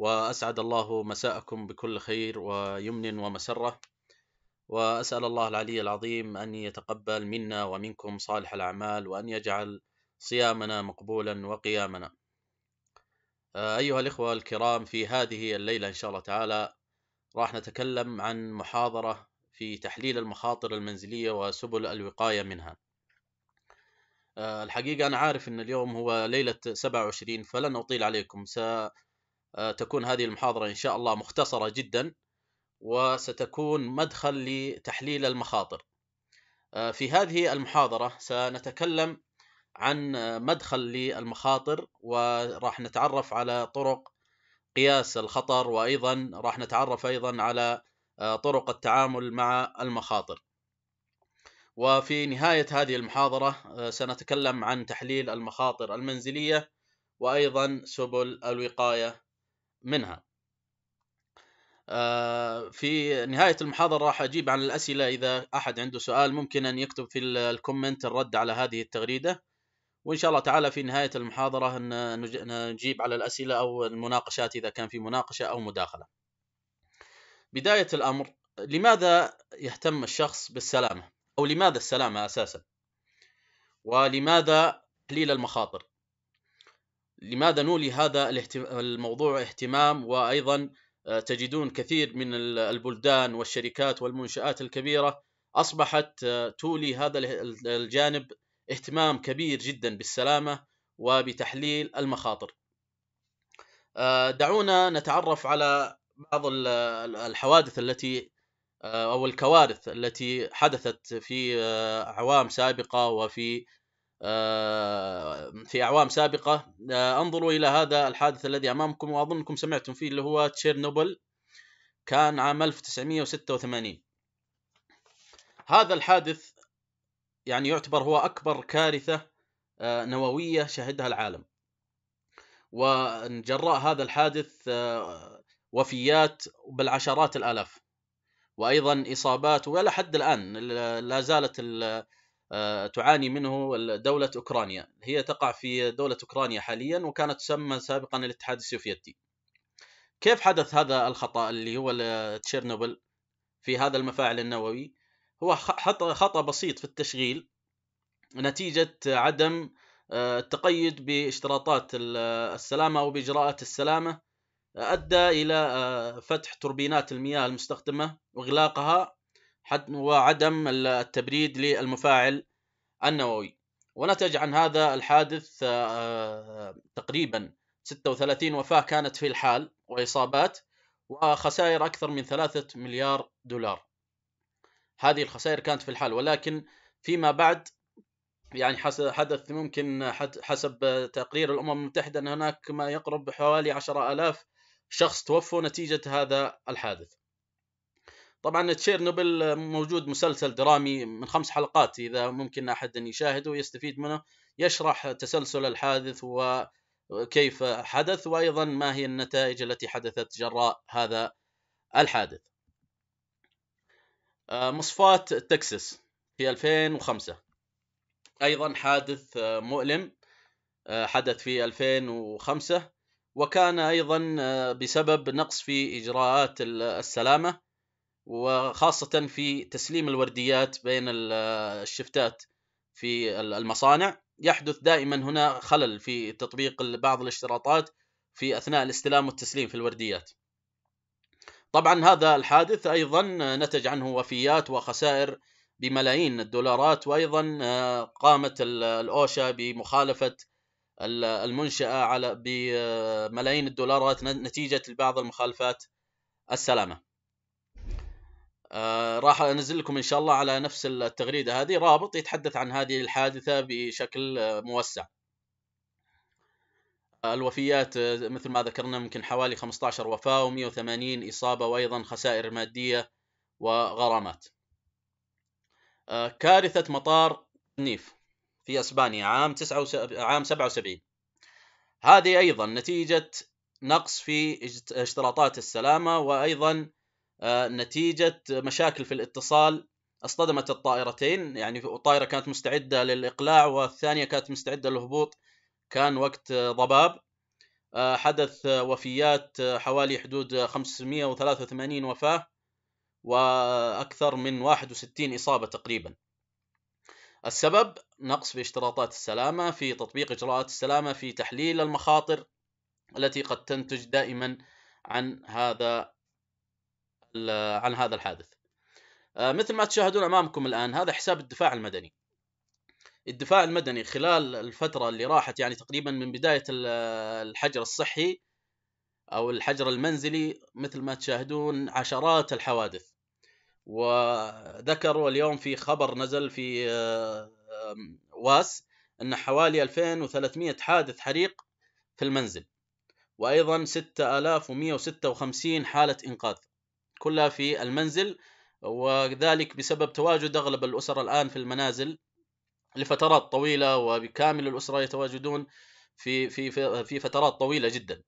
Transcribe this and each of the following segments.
وأسعد الله مساءكم بكل خير ويمن ومسرة وأسأل الله العلي العظيم أن يتقبل منا ومنكم صالح الأعمال وأن يجعل صيامنا مقبولا وقيامنا آه، أيها الإخوة الكرام في هذه الليلة إن شاء الله تعالى راح نتكلم عن محاضرة في تحليل المخاطر المنزلية وسبل الوقاية منها آه، الحقيقة أنا عارف أن اليوم هو ليلة 27 فلن أطيل عليكم سأ آه، تكون هذه المحاضرة إن شاء الله مختصرة جدا وستكون مدخل لتحليل المخاطر آه، في هذه المحاضرة سنتكلم عن مدخل للمخاطر وراح نتعرف على طرق قياس الخطر وأيضا راح نتعرف أيضا على آه، طرق التعامل مع المخاطر وفي نهاية هذه المحاضرة سنتكلم عن تحليل المخاطر المنزلية وأيضا سبل الوقاية منها آه، في نهاية المحاضرة راح أجيب عن الأسئلة إذا أحد عنده سؤال ممكن أن يكتب في الكومنت الرد على هذه التغريدة وإن شاء الله تعالى في نهاية المحاضرة نجيب على الأسئلة أو المناقشات إذا كان في مناقشة أو مداخلة بداية الأمر لماذا يهتم الشخص بالسلامة أو لماذا السلامة أساسا ولماذا تحليل المخاطر لماذا نولي هذا الموضوع اهتمام وايضا آه، تجدون كثير من البلدان والشركات والمنشات الكبيره اصبحت آه، تولي هذا الجانب اهتمام كبير جدا بالسلامه وبتحليل المخاطر. آه، دعونا نتعرف على بعض الحوادث التي او الكوارث التي حدثت في اعوام سابقه وفي آه، في اعوام سابقه آه، انظروا الى هذا الحادث الذي امامكم واظنكم سمعتم فيه اللي هو تشيرنوبل كان عام 1986 هذا الحادث يعني يعتبر هو اكبر كارثه آه، نوويه شهدها العالم وجراء هذا الحادث وفيات بالعشرات الالاف وايضا اصابات ولا حد الان لا زالت آه، تعاني منه دولة أوكرانيا هي تقع في دولة أوكرانيا حاليا وكانت تسمى سابقا الاتحاد السوفيتي كيف حدث هذا الخطأ اللي هو تشيرنوبل في هذا المفاعل النووي هو خطأ بسيط في التشغيل نتيجة عدم آه، التقيد باشتراطات السلامة أو بإجراءات السلامة أدى إلى آه، فتح توربينات المياه المستخدمة وإغلاقها وعدم التبريد للمفاعل النووي ونتج عن هذا الحادث آه، تقريبا 36 وفاة كانت في الحال وإصابات وخسائر أكثر من 3 مليار دولار هذه الخسائر كانت في الحال ولكن فيما بعد يعني حدث ممكن حسب تقرير الأمم المتحدة أن هناك ما يقرب حوالي 10 ألاف شخص توفوا نتيجة هذا الحادث طبعا تشيرنوبل موجود مسلسل درامي من خمس حلقات اذا ممكن احد أن يشاهده ويستفيد منه يشرح تسلسل الحادث وكيف حدث وايضا ما هي النتائج التي حدثت جراء هذا الحادث آه، مصفاة تكساس في 2005 ايضا حادث آه، مؤلم آه، حدث في 2005 وكان ايضا بسبب نقص في اجراءات السلامه وخاصة في تسليم الورديات بين الشفتات في المصانع يحدث دائما هنا خلل في تطبيق بعض الاشتراطات في أثناء الاستلام والتسليم في الورديات طبعا هذا الحادث أيضا نتج عنه وفيات وخسائر بملايين الدولارات وأيضا آه، قامت الأوشا بمخالفة المنشأة على بملايين الدولارات نتيجة لبعض المخالفات السلامة آه، راح انزل لكم ان شاء الله على نفس التغريده هذه رابط يتحدث عن هذه الحادثه بشكل موسع. الوفيات آه، مثل ما ذكرنا يمكن حوالي 15 وفاه و180 اصابه وايضا خسائر ماديه وغرامات. آه، كارثه مطار نيف في اسبانيا عام 79 عام 77. هذه ايضا نتيجه نقص في اشتراطات السلامه وايضا آه، نتيجة مشاكل في الاتصال اصطدمت الطائرتين يعني طائرة كانت مستعدة للإقلاع والثانية كانت مستعدة للهبوط كان وقت ضباب آه، حدث وفيات حوالي حدود 583 وفاة وأكثر من 61 إصابة تقريبا السبب نقص في اشتراطات السلامة في تطبيق إجراءات السلامة في تحليل المخاطر التي قد تنتج دائما عن هذا عن هذا الحادث آه، مثل ما تشاهدون امامكم الان هذا حساب الدفاع المدني الدفاع المدني خلال الفتره اللي راحت يعني تقريبا من بدايه الحجر الصحي او الحجر المنزلي مثل ما تشاهدون عشرات الحوادث وذكروا اليوم في خبر نزل في آه، واس ان حوالي 2300 حادث حريق في المنزل وايضا 6156 حاله انقاذ كلها في المنزل وذلك بسبب تواجد أغلب الأسر الآن في المنازل لفترات طويلة وبكامل الأسرة يتواجدون في في في فترات طويلة جدا.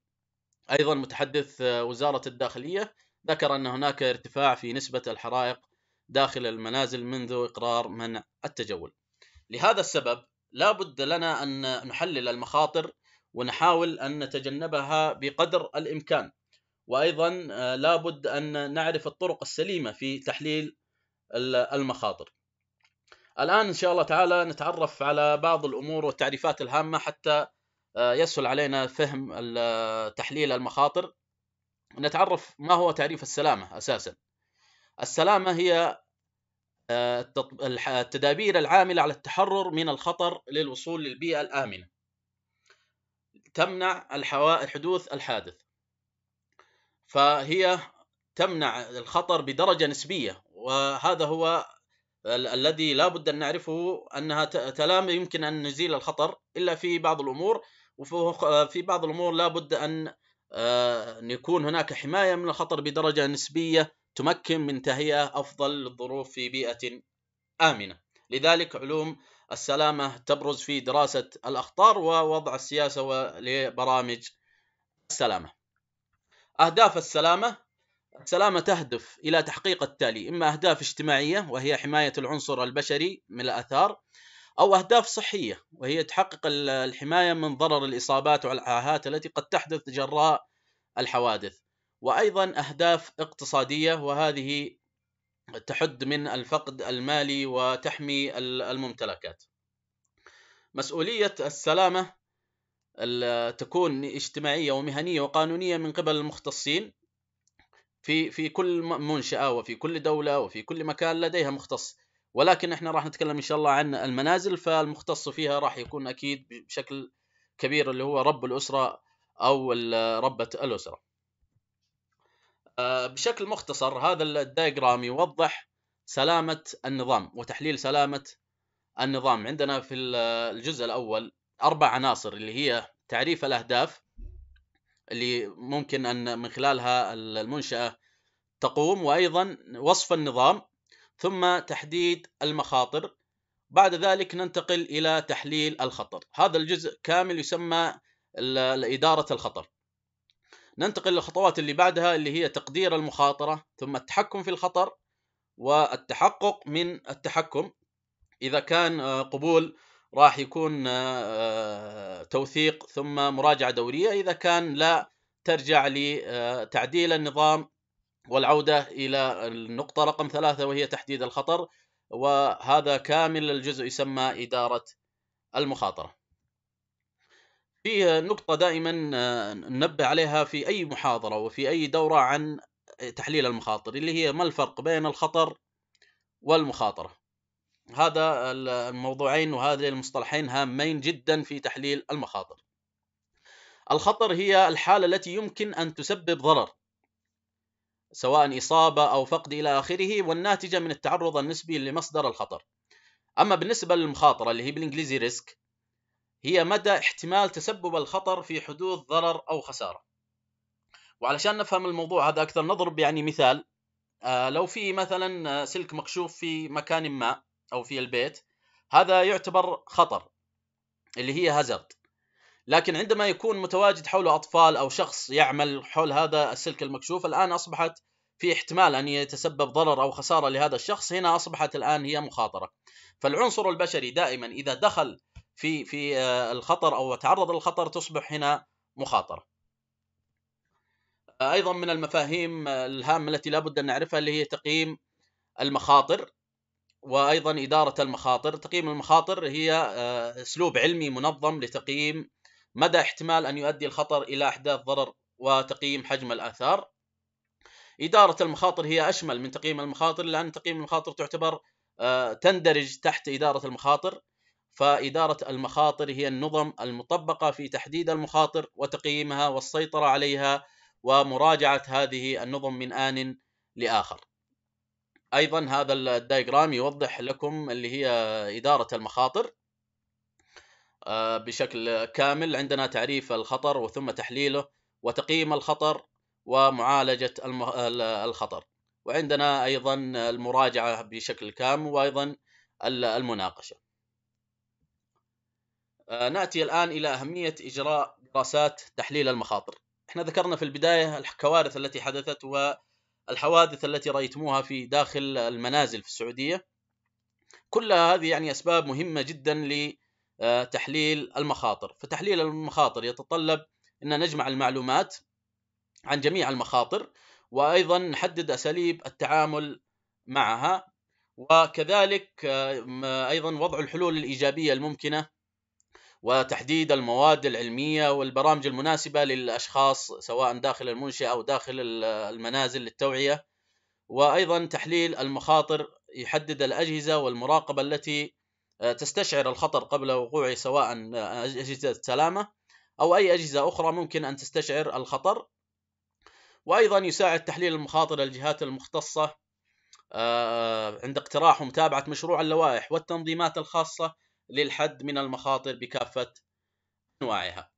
أيضا متحدث وزارة الداخلية ذكر أن هناك ارتفاع في نسبة الحرائق داخل المنازل منذ إقرار منع التجول. لهذا السبب لا بد لنا أن نحلل المخاطر ونحاول أن نتجنبها بقدر الإمكان وايضا آه، لابد ان نعرف الطرق السليمه في تحليل المخاطر. الان ان شاء الله تعالى نتعرف على بعض الامور والتعريفات الهامه حتى آه، يسهل علينا فهم تحليل المخاطر. نتعرف ما هو تعريف السلامه اساسا. السلامه هي آه، التدابير العامله على التحرر من الخطر للوصول للبيئه الامنه. تمنع حدوث الحادث فهي تمنع الخطر بدرجة نسبية وهذا هو ال الذي لا بد أن نعرفه أنها تلام يمكن أن نزيل الخطر إلا في بعض الأمور وفي بعض الأمور لا بد أن آه، يكون هناك حماية من الخطر بدرجة نسبية تمكن من تهيئة أفضل للظروف في بيئة آمنة لذلك علوم السلامة تبرز في دراسة الأخطار ووضع السياسة لبرامج السلامة أهداف السلامة السلامة تهدف إلى تحقيق التالي إما أهداف اجتماعية وهي حماية العنصر البشري من الآثار أو أهداف صحية وهي تحقق الحماية من ضرر الإصابات والعاهات التي قد تحدث جراء الحوادث وأيضا أهداف اقتصادية وهذه تحد من الفقد المالي وتحمي الممتلكات مسؤولية السلامة تكون اجتماعيه ومهنيه وقانونيه من قبل المختصين في في كل منشاه وفي كل دوله وفي كل مكان لديها مختص ولكن احنا راح نتكلم ان شاء الله عن المنازل فالمختص فيها راح يكون اكيد بشكل كبير اللي هو رب الاسره او ربه الاسره آه، بشكل مختصر هذا الدايجرام يوضح سلامه النظام وتحليل سلامه النظام عندنا في الجزء الاول اربع عناصر اللي هي تعريف الاهداف اللي ممكن ان من خلالها المنشاه تقوم وايضا وصف النظام ثم تحديد المخاطر بعد ذلك ننتقل الى تحليل الخطر هذا الجزء كامل يسمى اداره الخطر ننتقل للخطوات اللي بعدها اللي هي تقدير المخاطره ثم التحكم في الخطر والتحقق من التحكم اذا كان آه، قبول راح يكون آه، آه، توثيق ثم مراجعه دوريه اذا كان لا ترجع لتعديل آه، النظام والعوده الى النقطه رقم ثلاثه وهي تحديد الخطر وهذا كامل الجزء يسمى اداره المخاطره. في نقطه دائما ننبه عليها في اي محاضره وفي اي دوره عن تحليل المخاطر اللي هي ما الفرق بين الخطر والمخاطره. هذا الموضوعين وهذين المصطلحين هامين جدا في تحليل المخاطر الخطر هي الحالة التي يمكن أن تسبب ضرر سواء إصابة أو فقد إلى آخره والناتجة من التعرض النسبي لمصدر الخطر أما بالنسبة للمخاطرة اللي هي بالإنجليزي ريسك هي مدى احتمال تسبب الخطر في حدوث ضرر أو خسارة وعلشان نفهم الموضوع هذا أكثر نضرب يعني مثال آه، لو في مثلا سلك مكشوف في مكان ما او في البيت هذا يعتبر خطر اللي هي هازارد لكن عندما يكون متواجد حوله اطفال او شخص يعمل حول هذا السلك المكشوف الان اصبحت في احتمال ان يتسبب ضرر او خساره لهذا الشخص هنا اصبحت الان هي مخاطره فالعنصر البشري دائما اذا دخل في في آه، الخطر او تعرض للخطر تصبح هنا مخاطره آه، ايضا من المفاهيم آه، الهامه التي لابد ان نعرفها اللي هي تقييم المخاطر وايضا اداره المخاطر، تقييم المخاطر هي آه، اسلوب علمي منظم لتقييم مدى احتمال ان يؤدي الخطر الى احداث ضرر وتقييم حجم الاثار. اداره المخاطر هي اشمل من تقييم المخاطر لان تقييم المخاطر تعتبر آه، تندرج تحت اداره المخاطر، فاداره المخاطر هي النظم المطبقه في تحديد المخاطر وتقييمها والسيطره عليها ومراجعه هذه النظم من ان لاخر. ايضا هذا الدايجرام يوضح لكم اللي هي اداره المخاطر آه، بشكل كامل عندنا تعريف الخطر وثم تحليله وتقييم الخطر ومعالجه الخطر وعندنا ايضا المراجعه بشكل كامل وايضا المناقشه آه، ناتي الان الى اهميه اجراء دراسات تحليل المخاطر احنا ذكرنا في البدايه الكوارث التي حدثت و الحوادث التي رأيتموها في داخل المنازل في السعودية كلها هذه يعني أسباب مهمة جدا لتحليل آه، المخاطر فتحليل المخاطر يتطلب أن نجمع المعلومات عن جميع المخاطر وأيضا نحدد أساليب التعامل معها وكذلك آه، أيضا وضع الحلول الإيجابية الممكنة وتحديد المواد العلمية والبرامج المناسبة للأشخاص سواء داخل المنشأة أو داخل المنازل للتوعية وأيضا تحليل المخاطر يحدد الأجهزة والمراقبة التي آه، تستشعر الخطر قبل وقوعه سواء آه، أجهزة السلامة أو أي أجهزة أخرى ممكن أن تستشعر الخطر وأيضا يساعد تحليل المخاطر الجهات المختصة آه، عند اقتراح ومتابعة مشروع اللوائح والتنظيمات الخاصة للحد من المخاطر بكافة أنواعها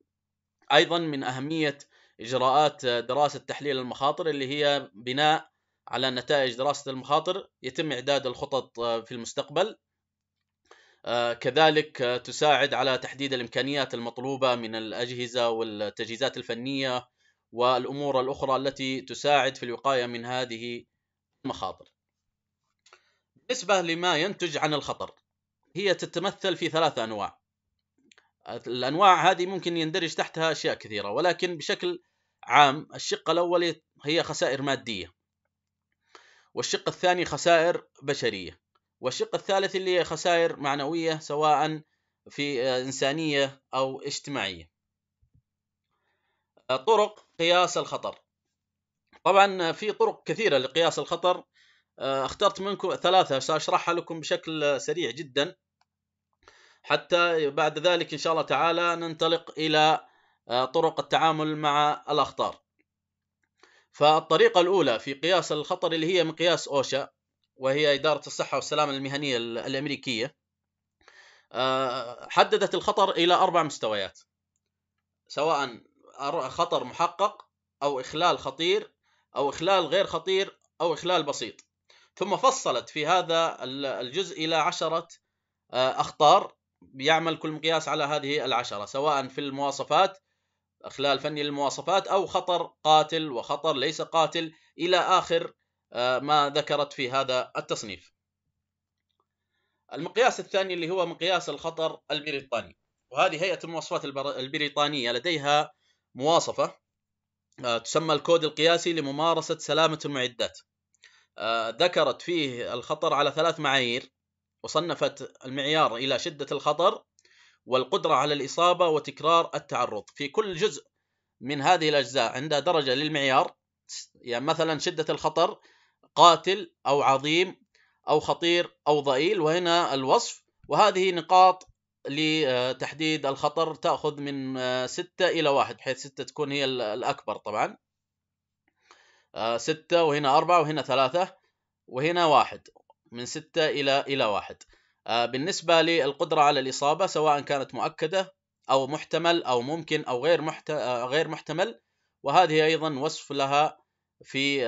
أيضا من أهمية إجراءات دراسة تحليل المخاطر اللي هي بناء على نتائج دراسة المخاطر يتم إعداد الخطط في المستقبل آه، كذلك تساعد على تحديد الإمكانيات المطلوبة من الأجهزة والتجهيزات الفنية والأمور الأخرى التي تساعد في الوقاية من هذه المخاطر بالنسبة لما ينتج عن الخطر هي تتمثل في ثلاث انواع الانواع هذه ممكن يندرج تحتها اشياء كثيره ولكن بشكل عام الشقة الاول هي خسائر ماديه والشق الثاني خسائر بشريه والشق الثالث اللي هي خسائر معنويه سواء في انسانيه او اجتماعيه طرق قياس الخطر طبعا في طرق كثيره لقياس الخطر آه، اخترت منكم ثلاثة سأشرحها لكم بشكل سريع جدا حتى بعد ذلك إن شاء الله تعالى ننطلق إلى آه، طرق التعامل مع الأخطار فالطريقة الأولى في قياس الخطر اللي هي مقياس أوشا وهي إدارة الصحة والسلامة المهنية الأمريكية آه، حددت الخطر إلى أربع مستويات سواء خطر محقق أو إخلال خطير أو إخلال غير خطير أو إخلال بسيط ثم فصلت في هذا الجزء إلى عشرة آه، أخطار يعمل كل مقياس على هذه العشرة سواء في المواصفات خلال فني المواصفات أو خطر قاتل وخطر ليس قاتل إلى آخر آه، ما ذكرت في هذا التصنيف المقياس الثاني اللي هو مقياس الخطر البريطاني وهذه هيئة المواصفات البريطانية لديها مواصفة آه، تسمى الكود القياسي لممارسة سلامة المعدات آه، ذكرت فيه الخطر على ثلاث معايير وصنفت المعيار إلى شدة الخطر والقدرة على الإصابة وتكرار التعرض في كل جزء من هذه الأجزاء عندها درجة للمعيار يعني مثلا شدة الخطر قاتل أو عظيم أو خطير أو ضئيل وهنا الوصف وهذه نقاط لتحديد الخطر تأخذ من آه، ستة إلى واحد بحيث ستة تكون هي الأكبر طبعا آه، ستة وهنا أربعة وهنا ثلاثة وهنا واحد من ستة إلى إلى واحد آه، بالنسبة للقدرة على الإصابة سواء كانت مؤكدة أو محتمل أو ممكن أو غير آه، غير محتمل وهذه أيضا وصف لها في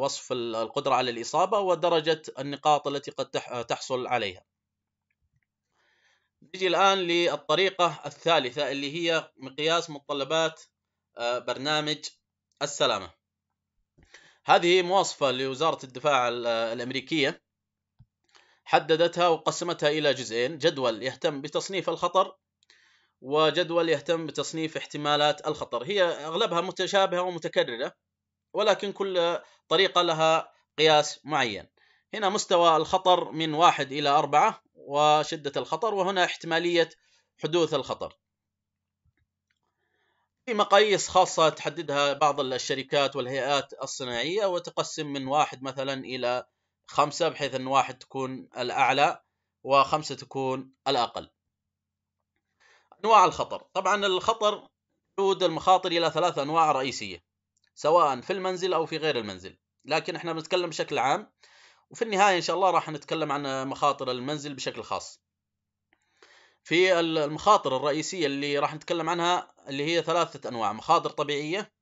وصف القدرة على الإصابة ودرجة النقاط التي قد تحصل عليها نجي الآن للطريقة الثالثة اللي هي مقياس متطلبات برنامج السلامة هذه مواصفة لوزارة الدفاع الأمريكية حددتها وقسمتها إلى جزئين جدول يهتم بتصنيف الخطر وجدول يهتم بتصنيف احتمالات الخطر هي أغلبها متشابهة ومتكررة ولكن كل طريقة لها قياس معين هنا مستوى الخطر من واحد إلى أربعة وشدة الخطر وهنا احتمالية حدوث الخطر في مقاييس خاصة تحددها بعض الشركات والهيئات الصناعية وتقسم من واحد مثلا إلى خمسة بحيث أن واحد تكون الأعلى وخمسة تكون الأقل أنواع الخطر طبعا الخطر تعود المخاطر إلى ثلاث أنواع رئيسية سواء في المنزل أو في غير المنزل لكن احنا بنتكلم بشكل عام وفي النهاية إن شاء الله راح نتكلم عن مخاطر المنزل بشكل خاص في المخاطر الرئيسية اللي راح نتكلم عنها اللي هي ثلاثة أنواع مخاطر طبيعية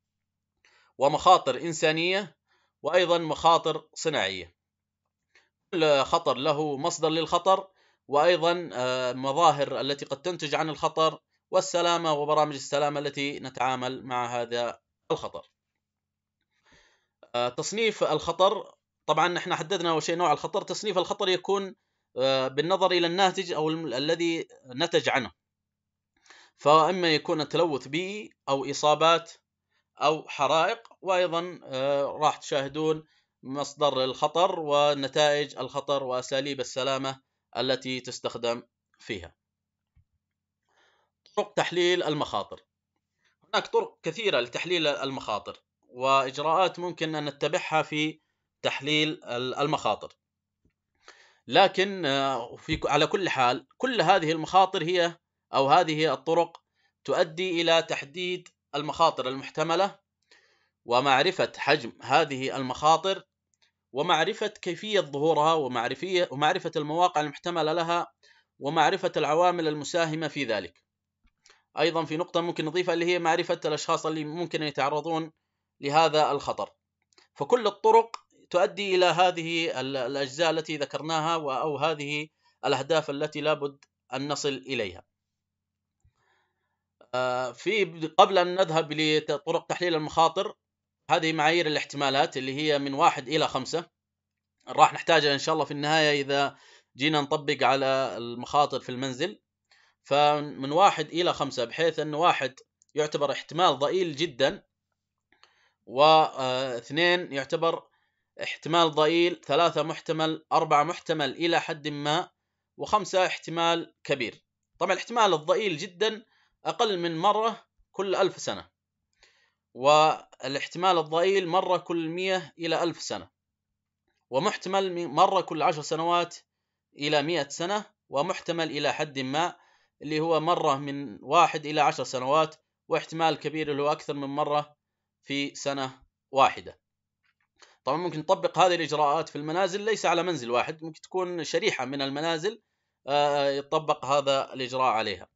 ومخاطر إنسانية وأيضا مخاطر صناعية كل خطر له مصدر للخطر وأيضا آه، مظاهر التي قد تنتج عن الخطر والسلامة وبرامج السلامة التي نتعامل مع هذا الخطر آه، تصنيف الخطر طبعا نحن حددنا أول شيء نوع الخطر تصنيف الخطر يكون آه، بالنظر إلى الناتج أو الذي نتج عنه فإما يكون التلوث بيئي أو إصابات أو حرائق وأيضا آه، راح تشاهدون مصدر الخطر ونتائج الخطر وأساليب السلامة التي تستخدم فيها طرق تحليل المخاطر هناك طرق كثيرة لتحليل المخاطر وإجراءات ممكن أن نتبعها في تحليل المخاطر لكن آه، في على كل حال كل هذه المخاطر هي أو هذه الطرق تؤدي إلى تحديد المخاطر المحتملة ومعرفة حجم هذه المخاطر ومعرفة كيفية ظهورها ومعرفة المواقع المحتملة لها ومعرفة العوامل المساهمة في ذلك أيضا في نقطة ممكن نضيفها اللي هي معرفة الأشخاص اللي ممكن يتعرضون لهذا الخطر فكل الطرق تؤدي إلى هذه الأجزاء التي ذكرناها أو هذه الأهداف التي لابد أن نصل إليها في قبل ان نذهب لطرق تحليل المخاطر هذه معايير الاحتمالات اللي هي من واحد الى خمسة راح نحتاجها ان شاء الله في النهايه اذا جينا نطبق على المخاطر في المنزل فمن واحد الى خمسة بحيث ان واحد يعتبر احتمال ضئيل جدا واثنين آه، يعتبر احتمال ضئيل ثلاثة محتمل أربعة محتمل إلى حد ما وخمسة احتمال كبير طبعا الاحتمال الضئيل جدا أقل من مرة كل ألف سنة والاحتمال الضئيل مرة كل مية إلى ألف سنة ومحتمل مرة كل عشر سنوات إلى مئة سنة ومحتمل إلى حد ما اللي هو مرة من واحد إلى عشر سنوات واحتمال كبير اللي هو أكثر من مرة في سنة واحدة طبعا ممكن نطبق هذه الإجراءات في المنازل ليس على منزل واحد ممكن تكون شريحة من المنازل آه، يطبق هذا الإجراء عليها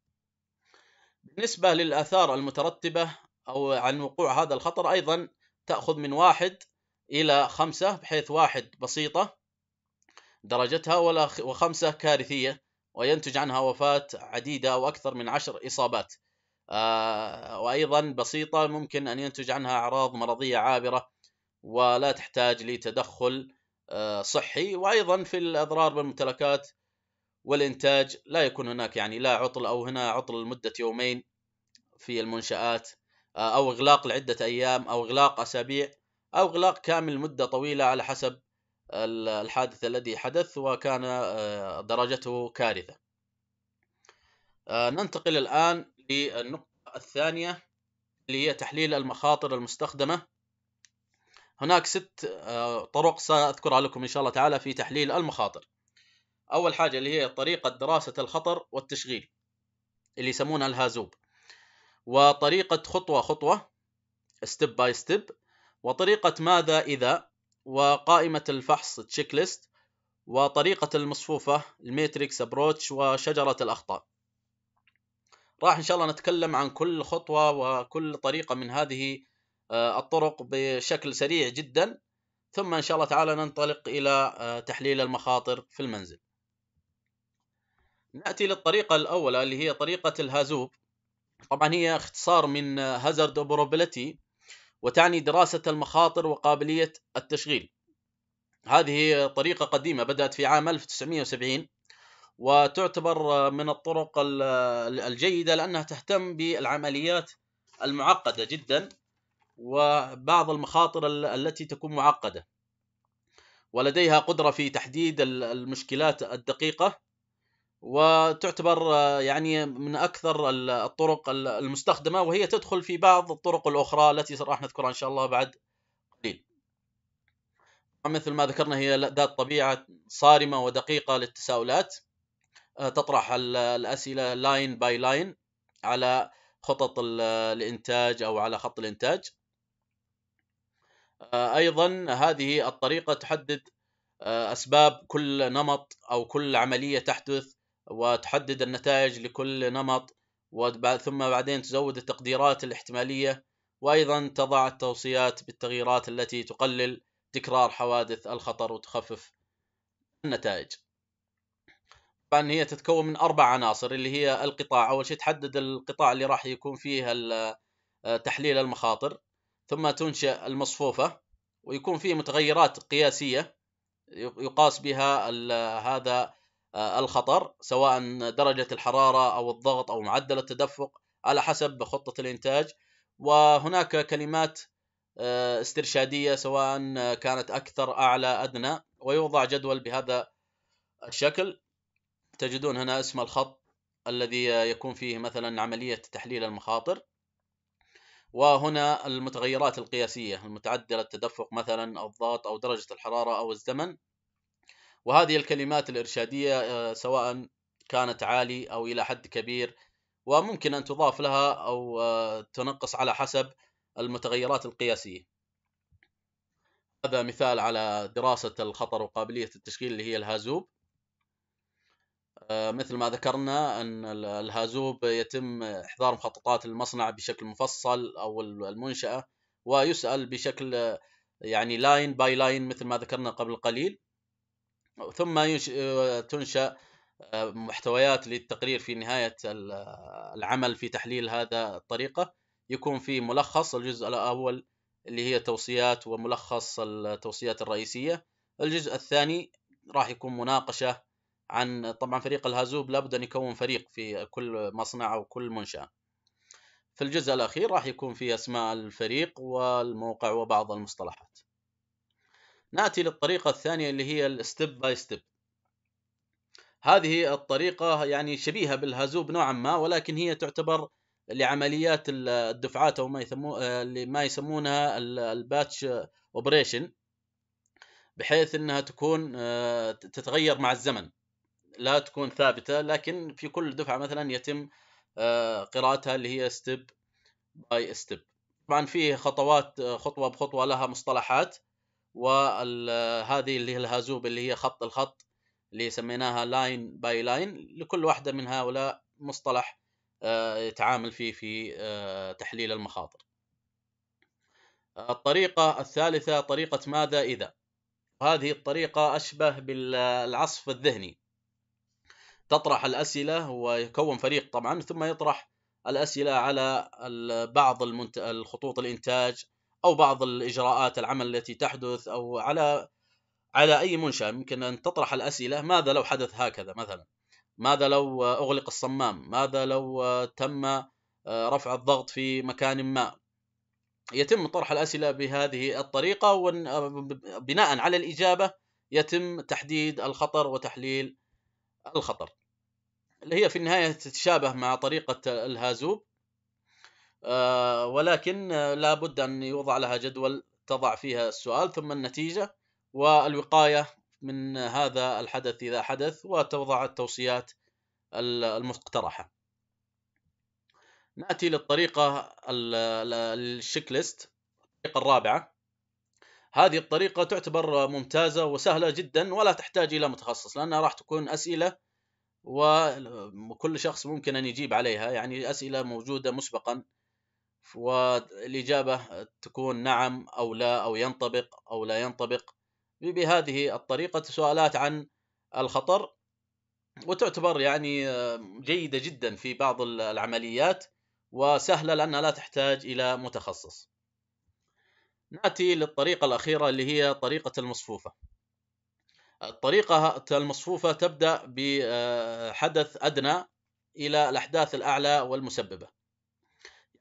بالنسبة للآثار المترتبة أو عن وقوع هذا الخطر أيضا تأخذ من واحد إلى خمسة بحيث واحد بسيطة درجتها ولا وخمسة كارثية وينتج عنها وفاة عديدة وأكثر من عشر إصابات آه، وأيضا بسيطة ممكن أن ينتج عنها أعراض مرضية عابرة ولا تحتاج لتدخل آه، صحي وأيضا في الأضرار بالممتلكات والإنتاج لا يكون هناك يعني لا عطل أو هنا عطل لمدة يومين في المنشآت آه، أو إغلاق لعدة أيام أو إغلاق أسابيع أو إغلاق كامل لمدة طويلة على حسب الحادث الذي حدث وكان آه، درجته كارثة آه، ننتقل الآن للنقطة الثانية اللي هي تحليل المخاطر المستخدمة هناك ست طرق سأذكرها لكم إن شاء الله تعالى في تحليل المخاطر اول حاجه اللي هي طريقه دراسه الخطر والتشغيل اللي يسمونها الهازوب وطريقه خطوه خطوه ستيب باي ستيب وطريقه ماذا اذا وقائمه الفحص تشيك ليست وطريقه المصفوفه الميتريكس ابروتش وشجره الاخطاء راح ان شاء الله نتكلم عن كل خطوه وكل طريقه من هذه آه، الطرق بشكل سريع جدا ثم ان شاء الله تعالى ننطلق الى آه، تحليل المخاطر في المنزل ناتي للطريقه الاولى اللي هي طريقه الهازوب طبعا هي اختصار من هازارد بروبلتي وتعني دراسه المخاطر وقابليه التشغيل هذه طريقه قديمه بدات في عام 1970 وتعتبر من الطرق الجيده لانها تهتم بالعمليات المعقده جدا وبعض المخاطر التي تكون معقده ولديها قدره في تحديد المشكلات الدقيقه وتعتبر آه، يعني من اكثر الطرق المستخدمه وهي تدخل في بعض الطرق الاخرى التي راح نذكرها ان شاء الله بعد قليل. مثل ما ذكرنا هي ذات طبيعه صارمه ودقيقه للتساؤلات آه، تطرح الاسئله لاين باي لاين على خطط الانتاج او على خط الانتاج. آه، ايضا هذه الطريقه تحدد اسباب كل نمط او كل عمليه تحدث وتحدد النتائج لكل نمط ثم بعدين تزود التقديرات الاحتمالية وأيضا تضع التوصيات بالتغييرات التي تقلل تكرار حوادث الخطر وتخفف النتائج طبعا هي تتكون من أربع عناصر اللي هي القطاع أول شيء تحدد القطاع اللي راح يكون فيه آه، تحليل المخاطر ثم تنشئ المصفوفة ويكون فيه متغيرات قياسية يقاس بها هذا آه، الخطر سواء درجة الحرارة أو الضغط أو معدل التدفق على حسب خطة الإنتاج وهناك كلمات آه، استرشادية سواء كانت أكثر أعلى أدنى ويوضع جدول بهذا الشكل تجدون هنا اسم الخط الذي يكون فيه مثلا عملية تحليل المخاطر وهنا المتغيرات القياسية المتعدلة التدفق مثلا الضغط أو درجة الحرارة أو الزمن وهذه الكلمات الإرشادية آه، سواء كانت عالي أو إلى حد كبير وممكن أن تضاف لها أو آه، تنقص على حسب المتغيرات القياسية هذا مثال على دراسة الخطر وقابلية التشغيل اللي هي الهازوب آه، مثل ما ذكرنا أن الهازوب يتم إحضار مخططات المصنع بشكل مفصل أو المنشأة ويسأل بشكل يعني لاين باي لاين مثل ما ذكرنا قبل قليل ثم آه، تنشأ آه، محتويات للتقرير في نهاية العمل في تحليل هذا الطريقة يكون في ملخص الجزء الأول اللي هي توصيات وملخص التوصيات الرئيسية الجزء الثاني راح يكون مناقشة عن طبعا فريق الهازوب لابد أن يكون فريق في كل مصنع أو كل منشأة في الجزء الأخير راح يكون في أسماء الفريق والموقع وبعض المصطلحات ناتي للطريقه الثانيه اللي هي الستيب باي ستيب هذه الطريقه يعني شبيهه بالهازوب نوعا ما ولكن هي تعتبر لعمليات الدفعات او ما يسمو اللي ما يسمونها الباتش اوبريشن بحيث انها تكون آه، تتغير مع الزمن لا تكون ثابته لكن في كل دفعه مثلا يتم آه، قراءتها اللي هي ستيب باي ستيب طبعا فيه خطوات خطوه بخطوه لها مصطلحات وهذه اللي هي الهازوب اللي هي خط الخط اللي سميناها لاين باي لاين لكل واحدة من هؤلاء مصطلح آه، يتعامل فيه في آه، تحليل المخاطر الطريقة الثالثة طريقة ماذا إذا هذه الطريقة أشبه بالعصف الذهني تطرح الأسئلة ويكون فريق طبعا ثم يطرح الأسئلة على بعض الخطوط الإنتاج او بعض الاجراءات العمل التي تحدث او على على اي منشاه يمكن ان تطرح الاسئله ماذا لو حدث هكذا مثلا ماذا لو اغلق الصمام ماذا لو تم آه، رفع الضغط في مكان ما يتم طرح الاسئله بهذه الطريقه وبناء آه، على الاجابه يتم تحديد الخطر وتحليل الخطر اللي هي في النهايه تتشابه مع طريقه الهازوب آه، ولكن لابد أن يوضع لها جدول تضع فيها السؤال ثم النتيجة والوقاية من هذا الحدث إذا حدث وتوضع التوصيات المقترحة نأتي للطريقة الشيك ليست الطريقة الرابعة هذه الطريقة تعتبر ممتازة وسهلة جدا ولا تحتاج إلى متخصص لأنها راح تكون أسئلة وكل شخص ممكن أن يجيب عليها يعني أسئلة موجودة مسبقا والإجابة تكون نعم أو لا أو ينطبق أو لا ينطبق بهذه الطريقة سؤالات عن الخطر وتعتبر يعني آه، جيدة جدا في بعض العمليات وسهلة لأنها لا تحتاج إلى متخصص نأتي للطريقة الأخيرة اللي هي طريقة المصفوفة الطريقة المصفوفة تبدأ بحدث آه، أدنى إلى الأحداث الأعلى والمسببة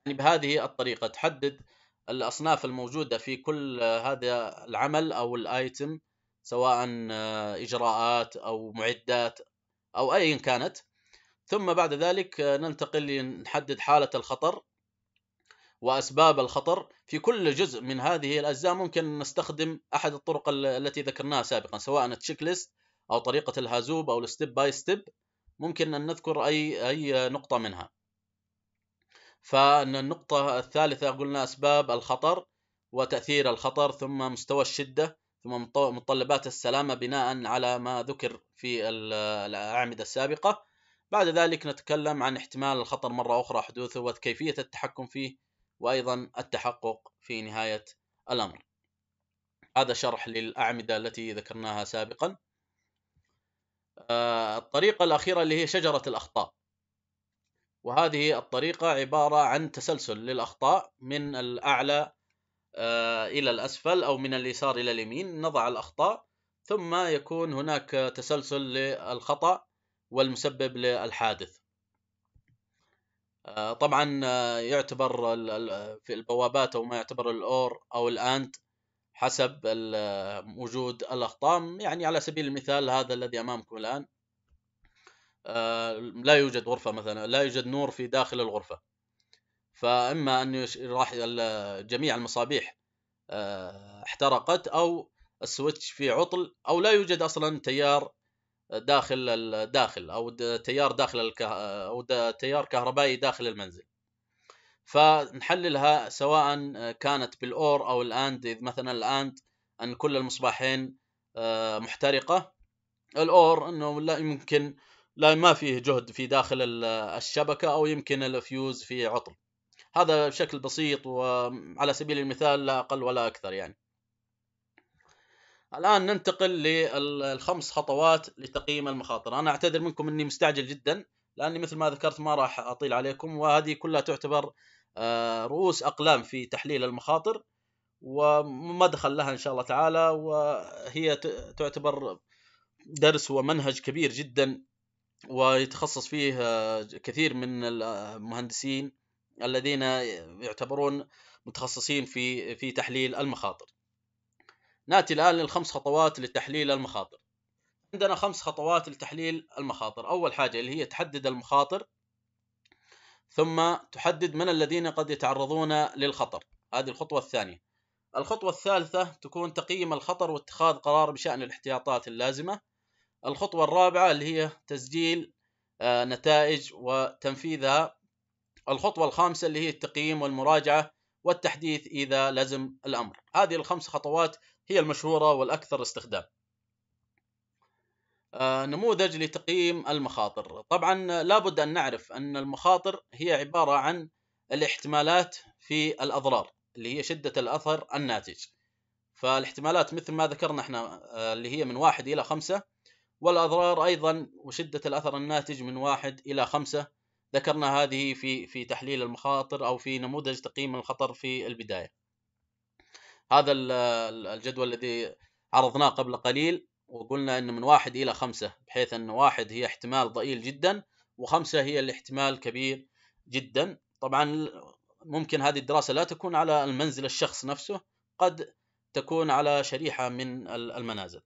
يعني بهذه الطريقه تحدد الاصناف الموجوده في كل هذا العمل او الايتم سواء آه، اجراءات او معدات او ايا كانت ثم بعد ذلك آه، ننتقل لنحدد حاله الخطر واسباب الخطر في كل جزء من هذه الاجزاء ممكن نستخدم احد الطرق التي ذكرناها سابقا سواء التشيك ليست او طريقه الهازوب او الستيب باي ستيب ممكن ان نذكر اي اي نقطه منها فالنقطة الثالثة قلنا أسباب الخطر وتأثير الخطر ثم مستوى الشدة ثم متطلبات السلامة بناء على ما ذكر في الأعمدة السابقة بعد ذلك نتكلم عن احتمال الخطر مرة أخرى حدوثه وكيفية التحكم فيه وأيضا التحقق في نهاية الأمر هذا شرح للأعمدة التي ذكرناها سابقا آه، الطريقة الأخيرة اللي هي شجرة الأخطاء وهذه الطريقة عبارة عن تسلسل للأخطاء من الأعلى آه، إلى الأسفل أو من اليسار إلى اليمين نضع الأخطاء ثم يكون هناك تسلسل للخطأ والمسبب للحادث آه، طبعا آه، يعتبر في البوابات أو ما يعتبر الأور أو الأنت حسب وجود الأخطاء يعني على سبيل المثال هذا الذي أمامكم الآن آه، لا يوجد غرفة مثلا لا يوجد نور في داخل الغرفة فإما أن راح جميع المصابيح آه، احترقت أو السويتش في عطل أو لا يوجد أصلا تيار داخل الداخل أو تيار داخل الكه... آه، أو تيار كهربائي داخل المنزل فنحللها سواء كانت بالأور أو الأند إذ مثلا الأند أن كل المصباحين محترقة الأور أنه لا يمكن لا ما فيه جهد في داخل الشبكه او يمكن الفيوز في عطل هذا بشكل بسيط وعلى سبيل المثال لا اقل ولا اكثر يعني الان ننتقل للخمس خطوات لتقييم المخاطر انا اعتذر منكم اني مستعجل جدا لاني مثل ما ذكرت ما راح اطيل عليكم وهذه كلها تعتبر آه، رؤوس اقلام في تحليل المخاطر ومدخل لها ان شاء الله تعالى وهي تعتبر درس ومنهج كبير جدا ويتخصص فيه آه، كثير من المهندسين آه، الذين يعتبرون متخصصين في في تحليل المخاطر. ناتي الان للخمس خطوات لتحليل المخاطر. عندنا خمس خطوات لتحليل المخاطر، اول حاجه اللي هي تحدد المخاطر ثم تحدد من الذين قد يتعرضون للخطر، هذه الخطوه الثانيه. الخطوه الثالثه تكون تقييم الخطر واتخاذ قرار بشان الاحتياطات اللازمه. الخطوة الرابعة اللي هي تسجيل آه، نتائج وتنفيذها الخطوة الخامسة اللي هي التقييم والمراجعة والتحديث إذا لزم الأمر هذه الخمس خطوات هي المشهورة والأكثر استخدام آه، نموذج لتقييم المخاطر طبعا لابد أن نعرف أن المخاطر هي عبارة عن الاحتمالات في الأضرار اللي هي شدة الأثر الناتج فالاحتمالات مثل ما ذكرنا احنا آه، اللي هي من واحد إلى خمسة والأضرار أيضا وشدة الأثر الناتج من واحد إلى خمسة ذكرنا هذه في في تحليل المخاطر أو في نموذج تقييم الخطر في البداية هذا الجدول الذي عرضناه قبل قليل وقلنا أنه من واحد إلى خمسة بحيث أن واحد هي احتمال ضئيل جدا وخمسة هي الاحتمال كبير جدا طبعا ممكن هذه الدراسة لا تكون على المنزل الشخص نفسه قد تكون على شريحة من المنازل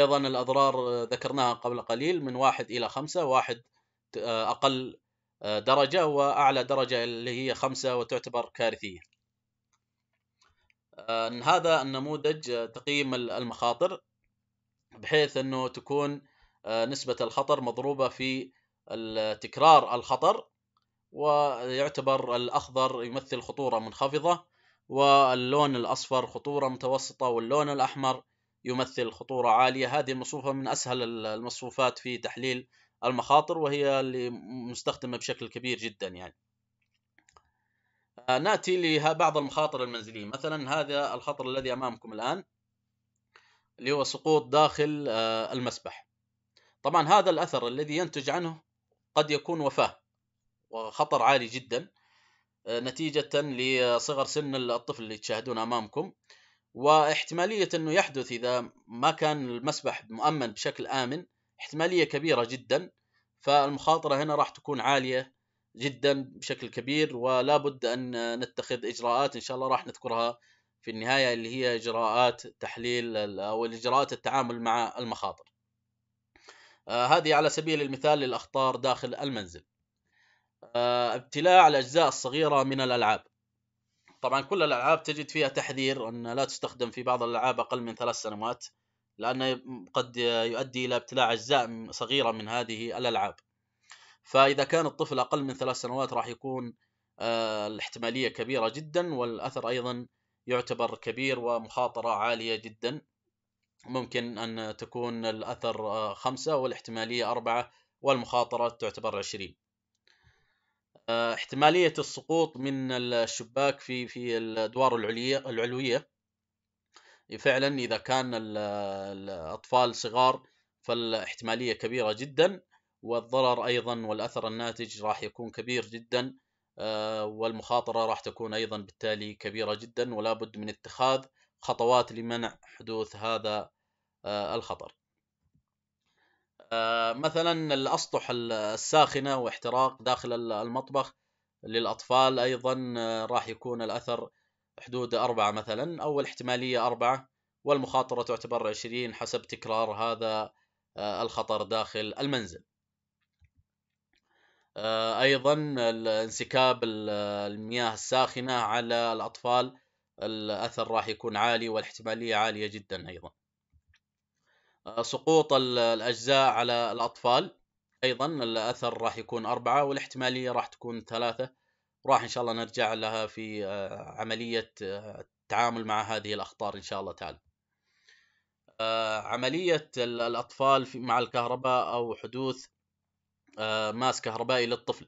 ايضا الاضرار آه، ذكرناها قبل قليل من واحد الى خمسة واحد آه، اقل آه، درجة واعلى درجة اللي هي خمسة وتعتبر كارثية هذا النموذج تقييم المخاطر بحيث انه تكون نسبة الخطر مضروبة في تكرار الخطر ويعتبر الأخضر يمثل خطورة منخفضة واللون الأصفر خطورة متوسطة واللون الأحمر يمثل خطورة عالية هذه المصفوفة من أسهل المصفوفات في تحليل المخاطر وهي اللي مستخدمة بشكل كبير جدا يعني آه، ناتي لبعض المخاطر المنزلية مثلا هذا الخطر الذي أمامكم الآن اللي هو سقوط داخل آه، المسبح طبعا هذا الأثر الذي ينتج عنه قد يكون وفاة وخطر عالي جدا آه، نتيجة لصغر سن الطفل اللي تشاهدون أمامكم واحتمالية أنه يحدث إذا ما كان المسبح مؤمن بشكل آمن احتمالية كبيرة جدا فالمخاطرة هنا راح تكون عالية جدا بشكل كبير ولا بد أن نتخذ إجراءات إن شاء الله راح نذكرها في النهاية اللي هي إجراءات تحليل أو إجراءات التعامل مع المخاطر آه، هذه على سبيل المثال للأخطار داخل المنزل آه، ابتلاع الأجزاء الصغيرة من الألعاب طبعا كل الالعاب تجد فيها تحذير ان لا تستخدم في بعض الالعاب اقل من ثلاث سنوات لانه قد يؤدي الى ابتلاع اجزاء صغيره من هذه الالعاب فاذا كان الطفل اقل من ثلاث سنوات راح يكون آه، الاحتماليه كبيره جدا والاثر ايضا يعتبر كبير ومخاطره عاليه جدا ممكن ان تكون الاثر آه، خمسة والاحتماليه أربعة والمخاطره تعتبر عشرين احتماليه السقوط من الشباك في في الادوار العليا العلويه فعلا اذا كان الاطفال صغار فالاحتماليه كبيره جدا والضرر ايضا والاثر الناتج راح يكون كبير جدا آه، والمخاطره راح تكون ايضا بالتالي كبيره جدا ولا بد من اتخاذ خطوات لمنع حدوث هذا آه، الخطر آه، مثلا الاسطح الساخنه واحتراق داخل المطبخ للاطفال ايضا آه، راح يكون الاثر حدود أربعة مثلا أو الاحتمالية أربعة والمخاطرة تعتبر عشرين حسب تكرار هذا آه، الخطر داخل المنزل أيضا انسكاب المياه الساخنة على الأطفال الأثر راح يكون عالي والاحتمالية عالية جدا أيضا آه، سقوط الأجزاء على الأطفال أيضا الأثر راح يكون أربعة والاحتمالية راح تكون ثلاثة وراح إن شاء الله نرجع لها في آه، عملية آه، التعامل مع هذه الأخطار إن شاء الله تعالى عملية الأطفال مع الكهرباء أو حدوث ماس كهربائي للطفل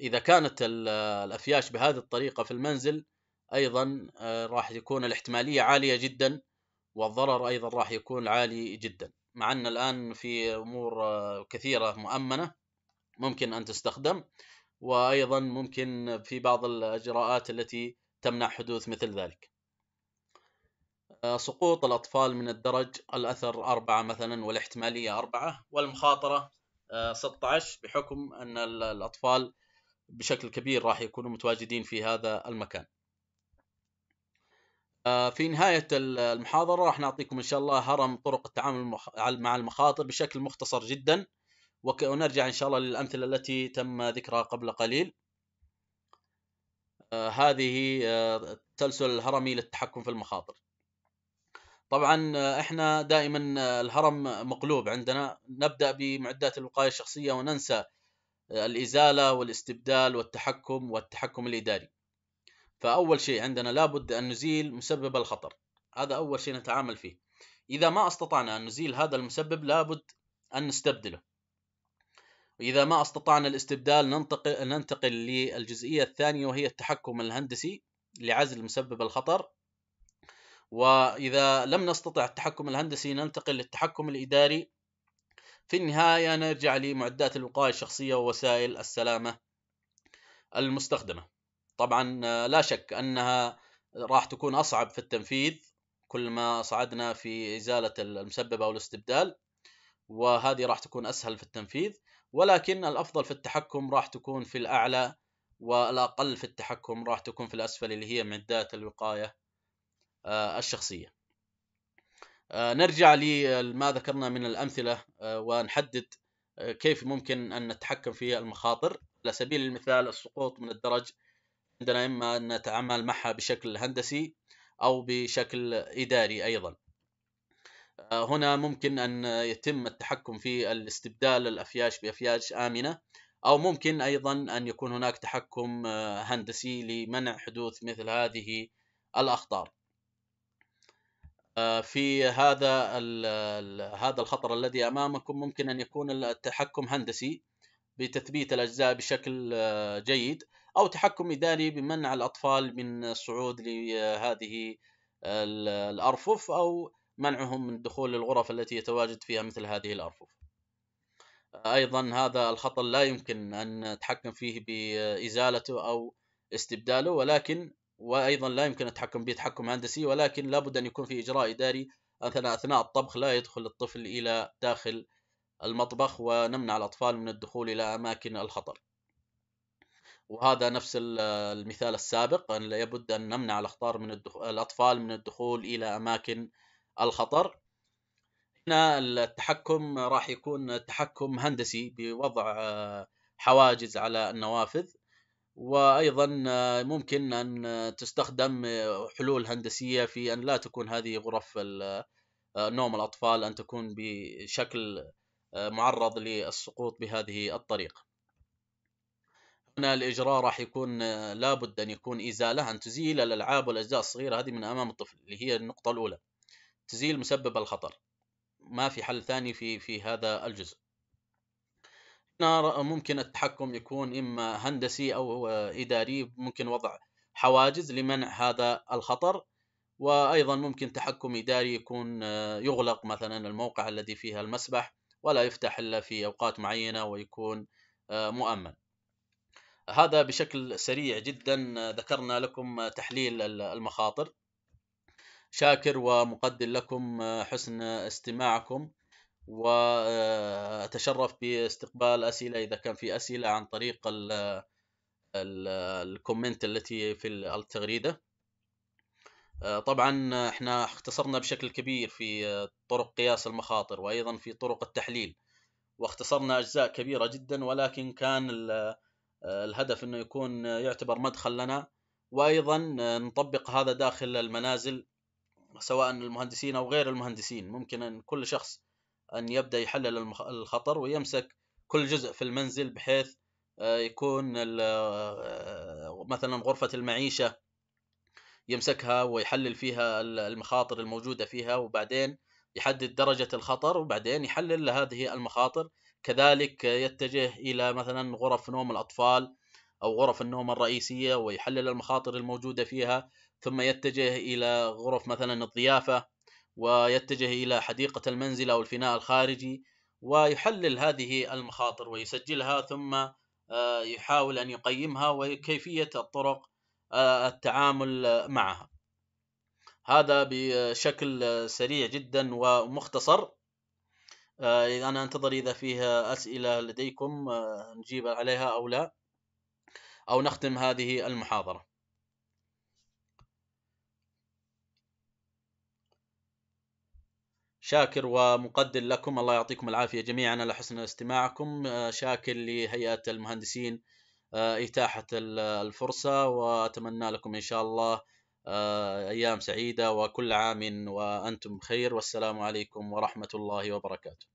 إذا كانت الأفياش بهذه الطريقة في المنزل أيضا راح يكون الاحتمالية عالية جدا والضرر أيضا راح يكون عالي جدا مع أن الآن في أمور آه، كثيرة مؤمنة ممكن أن تستخدم وأيضا ممكن في بعض الإجراءات التي تمنع حدوث مثل ذلك آه، سقوط الأطفال من الدرج الأثر أربعة مثلا والاحتمالية أربعة والمخاطرة 16 آه، بحكم أن الأطفال بشكل كبير راح يكونوا متواجدين في هذا المكان آه، في نهاية المحاضرة راح نعطيكم إن شاء الله هرم طرق التعامل مع المخاطر بشكل مختصر جدا ونرجع إن شاء الله للأمثلة التي تم ذكرها قبل قليل آه، هذه التسلسل آه، الهرمي للتحكم في المخاطر طبعا احنا دائما الهرم مقلوب عندنا نبدأ بمعدات الوقاية الشخصية وننسى الإزالة والاستبدال والتحكم والتحكم الإداري فأول شيء عندنا لابد أن نزيل مسبب الخطر هذا أول شيء نتعامل فيه إذا ما استطعنا أن نزيل هذا المسبب لابد أن نستبدله إذا ما استطعنا الاستبدال ننتقل, ننتقل للجزئية الثانية وهي التحكم الهندسي لعزل مسبب الخطر وإذا لم نستطع التحكم الهندسي ننتقل للتحكم الإداري في النهاية نرجع لمعدات الوقاية الشخصية ووسائل السلامة المستخدمة طبعا آه، لا شك انها راح تكون اصعب في التنفيذ كل ما صعدنا في ازاله المسبب او الاستبدال وهذه راح تكون اسهل في التنفيذ ولكن الافضل في التحكم راح تكون في الاعلى والاقل في التحكم راح تكون في الاسفل اللي هي معدات الوقايه آه، الشخصيه آه، نرجع لما ذكرنا من الامثله ونحدد كيف ممكن ان نتحكم في المخاطر على سبيل المثال السقوط من الدرج عندنا إما أن نتعامل معها بشكل هندسي أو بشكل إداري أيضا آه، هنا ممكن أن يتم التحكم في الاستبدال الأفياش بأفياش آمنة أو ممكن أيضا أن يكون هناك تحكم آه، هندسي لمنع حدوث مثل هذه الأخطار آه، في هذا هذا الخطر الذي امامكم ممكن ان يكون التحكم هندسي بتثبيت الاجزاء بشكل جيد أو تحكم إداري بمنع الأطفال من الصعود لهذه الأرفف أو منعهم من دخول الغرف التي يتواجد فيها مثل هذه الأرفف أيضا هذا الخطأ لا يمكن أن نتحكم فيه بإزالته أو استبداله ولكن وأيضا لا يمكن التحكم به تحكم هندسي ولكن لابد أن يكون في إجراء إداري أثناء الطبخ لا يدخل الطفل إلى داخل المطبخ ونمنع الأطفال من الدخول إلى أماكن الخطر وهذا نفس المثال السابق أن لابد أن نمنع الأخطار من الدخول الأطفال من الدخول إلى أماكن الخطر هنا التحكم راح يكون تحكم هندسي بوضع حواجز على النوافذ وايضا ممكن ان تستخدم حلول هندسيه في ان لا تكون هذه غرف نوم الاطفال ان تكون بشكل معرض للسقوط بهذه الطريقه هنا الاجراء راح يكون آه، لابد ان يكون ازاله ان تزيل الالعاب والاجزاء الصغيره هذه من امام الطفل اللي هي النقطه الاولى تزيل مسبب الخطر ما في حل ثاني في في هذا الجزء هنا ممكن التحكم يكون اما هندسي او آه، اداري ممكن وضع حواجز لمنع هذا الخطر وايضا ممكن تحكم اداري يكون آه، يغلق مثلا الموقع الذي فيها المسبح ولا يفتح الا في اوقات معينه ويكون مؤمن هذا بشكل سريع جدا ذكرنا لكم تحليل المخاطر شاكر ومقدر لكم حسن استماعكم واتشرف باستقبال اسئله اذا كان في اسئله عن طريق الكومنت التي في التغريده طبعا احنا اختصرنا بشكل كبير في طرق قياس المخاطر وايضا في طرق التحليل واختصرنا اجزاء كبيره جدا ولكن كان آه، الهدف انه يكون آه، يعتبر مدخل لنا وايضا آه، نطبق هذا داخل المنازل سواء المهندسين او غير المهندسين ممكن ان كل شخص ان يبدا يحلل الخطر ويمسك كل جزء في المنزل بحيث يكون مثلا غرفه المعيشه يمسكها ويحلل فيها المخاطر الموجوده فيها وبعدين يحدد درجه الخطر وبعدين يحلل هذه المخاطر كذلك يتجه إلى مثلا غرف نوم الأطفال أو غرف النوم الرئيسية ويحلل المخاطر الموجودة فيها ثم يتجه إلى غرف مثلا الضيافة ويتجه إلى حديقة المنزل أو الفناء الخارجي ويحلل هذه المخاطر ويسجلها ثم آه، يحاول أن يقيمها وكيفية الطرق آه، التعامل معها هذا بشكل سريع جدا ومختصر آه، أنا أنتظر إذا فيها أسئلة لديكم آه، نجيب عليها أو لا أو نختم هذه المحاضرة شاكر ومقدر لكم الله يعطيكم العافية جميعا على حسن استماعكم آه، شاكر لهيئة المهندسين إتاحة الفرصة وأتمنى لكم إن شاء الله آه، أيام سعيدة وكل عام وأنتم بخير والسلام عليكم ورحمة الله وبركاته